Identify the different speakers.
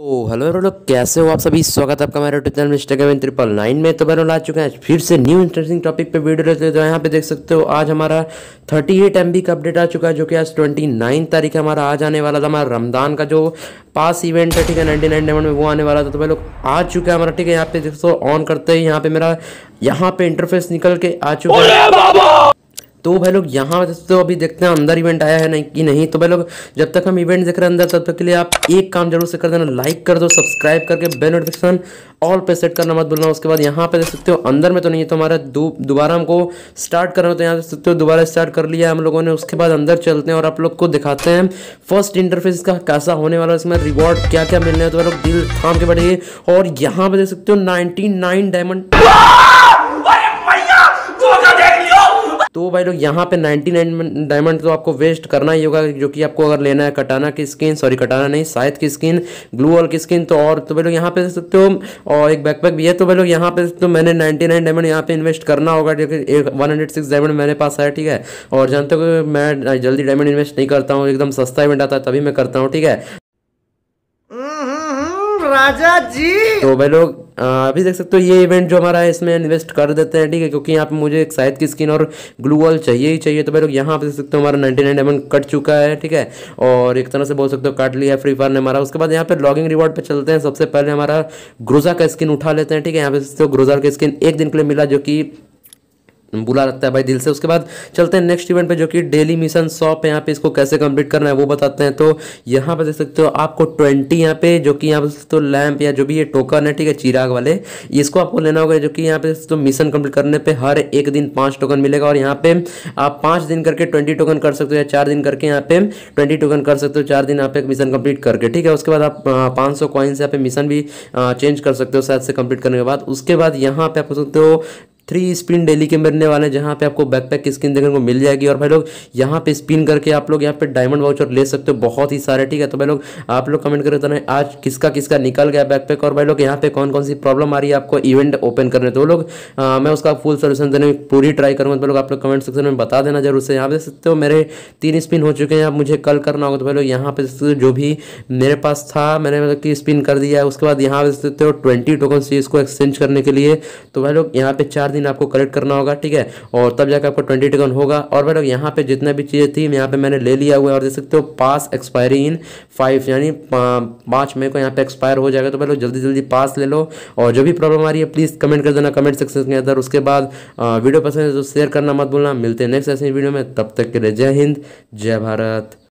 Speaker 1: ओ तो hello hello कैसे हो आप सभी स्वागत है आपका हमारे YouTube channel Instagram triple nine में तो बहनों आ चुके हैं फिर से न्यू इंटरेस्टिंग टॉपिक पे वीडियो लेते हैं तो यहाँ पे देख सकते हो आज हमारा 38 एम का अपडेट आ चुका है जो कि आज 29 तारीख हमारा आज आने वाला था हमारा रमदान का जो पास इवेंट है ठीक है नाइनटी नाइन में वो आने वाला था तो भाई लोग आ चुका है हमारा ठीक है यहाँ पे देख ऑन करते हैं यहाँ पे मेरा यहाँ पे इंटरफेस निकल के आ चुका है तो भाई लोग यहाँ तो अभी देखते हैं अंदर इवेंट आया है नहीं कि नहीं तो भाई लोग जब तक हम इवेंट देख रहे हैं अंदर तब तक के लिए आप एक काम जरूर से कर देना लाइक कर दो सब्सक्राइब करके बेल नोटिफिकेशन ऑल पे सेट करना मत बोलना उसके बाद यहाँ पे देख सकते हो अंदर में तो नहीं है तो हमारा दोबारा हमको स्टार्ट करना हो तो यहाँ देख सकते हो दोबारा स्टार्ट कर लिया हम लोगों ने उसके बाद अंदर चलते हैं और आप लोग को दिखाते हैं फर्स्ट इंटरफेस का कैसा होने वाला है इसमें रिवॉर्ड क्या क्या मिलने हैं तो भाई लोग दिल थाम के बैठिए और यहाँ पे देख सकते हो नाइनटी डायमंड तो भाई लोग यहाँ पे 99 डायमंड तो आपको वेस्ट करना ही होगा जो कि आपको अगर लेना है कटाना की स्किन सॉरी कटाना नहीं साइथ की स्किन ग्लू वॉल की स्किन तो और तो भाई लोग यहाँ पे सकते हो और एक बैकपैक भी है तो भाई लोग यहाँ पे तो मैंने 99 डायमंड यहाँ पे इन्वेस्ट करना होगा क्योंकि वन हंड्रेड डायमंड मेरे पास है ठीक है और जानते हो मैं जल्दी डायमंड इन्वेस्ट नहीं करता हूँ एकदम सस्ता इवेंट आता है तभी मैं करता हूँ ठीक है राजा जी तो भाई लोग अभी देख सकते हो ये इवेंट जो हमारा है इसमें इन्वेस्ट कर देते हैं ठीक है क्योंकि यहाँ पे मुझे एक शायद की स्किन और ग्लू वॉल चाहिए ही चाहिए तो भाई लोग यहाँ पे देख सकते हो हमारा नाइनटी नाइन डायमंड कट चुका है ठीक है और एक तरह से बोल सकते हो काट लिया फ्री फायर ने हमारा उसके बाद यहाँ पे लॉगिंग रिवॉर्ड पे चलते हैं सबसे पहले हमारा ग्रोजा का स्किन उठा लेते हैं ठीक है यहाँ पे सकते हो ग्रोजा का स्किन एक दिन के लिए मिला जो कि बुला रखता है भाई दिल से उसके बाद चलते हैं नेक्स्ट इवेंट पे जो कि डेली मिशन शॉप है यहाँ पे इसको कैसे कंप्लीट करना है वो बताते हैं तो यहाँ पे देख सकते हो आपको ट्वेंटी यहाँ पे जो कि यहाँ पे तो लैंप या जो भी ये टोकन है ठीक है चिराग वाले इसको आपको लेना होगा जो कि यहाँ पे तो मिशन कम्प्लीट करने पर हर एक दिन पाँच टोकन मिलेगा और यहाँ पे आप पाँच दिन करके ट्वेंटी टोकन कर सकते हो या चार दिन करके यहाँ पे ट्वेंटी टोकन कर सकते हो चार दिन यहाँ पे मिशन कंप्लीट करके ठीक है उसके बाद आप पाँच सौ यहाँ पे मिशन भी चेंज कर सकते हो शायद से कम्प्लीट करने के बाद उसके बाद यहाँ पे आप सकते हो थ्री स्पिन डेली के मिलने वाले हैं जहाँ पे आपको बैकपैक की स्किन देखने को मिल जाएगी और भाई लोग यहाँ पे स्पिन करके आप लोग यहाँ पे डायमंड वाउचर ले सकते हो बहुत ही सारे ठीक है तो भाई लोग आप लोग कमेंट करते हैं आज किसका किसका निकल गया बैकपैक और भाई लोग यहाँ पे कौन कौन सी प्रॉब्लम आ रही है आपको इवेंट ओपन करने तो लोग आ, मैं उसका फुल सोल्यूशन देने में पूरी ट्राई करूँगा तो लोग आप लोग कमेंट सेक्शन में बता देना जरूर से यहाँ पे सकते हो मेरे तीन स्पिन हो चुके हैं आप मुझे कल करना होगा तो भाई लोग यहाँ पे जो भी मेरे पास था मैंने मतलब कि स्पिन कर दिया है उसके बाद यहाँ पे सकते हो ट्वेंटी टोकन सी इसको एक्सचेंज करने के लिए तो भाई लोग यहाँ पे चार दिन आपको कलेक्ट करना होगा ठीक है और तब जाकर आपको ट्वेंटी टिकन होगा और भाई लोग यहाँ पे जितना भी चीज़ें थी यहाँ पे मैंने ले लिया हुआ है और देख सकते हो पास एक्सपायरी इन फाइव यानी पाँच मई को यहाँ पे एक्सपायर हो जाएगा तो भाई लोग जल्दी जल्दी पास ले लो और जो भी प्रॉब्लम आ रही है प्लीज़ कमेंट कर देना कमेंट सेक्शन के अंदर उसके बाद वीडियो पसंद है तो शेयर करना मत भूलना मिलते हैं नेक्स्ट ऐसे वीडियो में तब तक के लिए जय हिंद जय भारत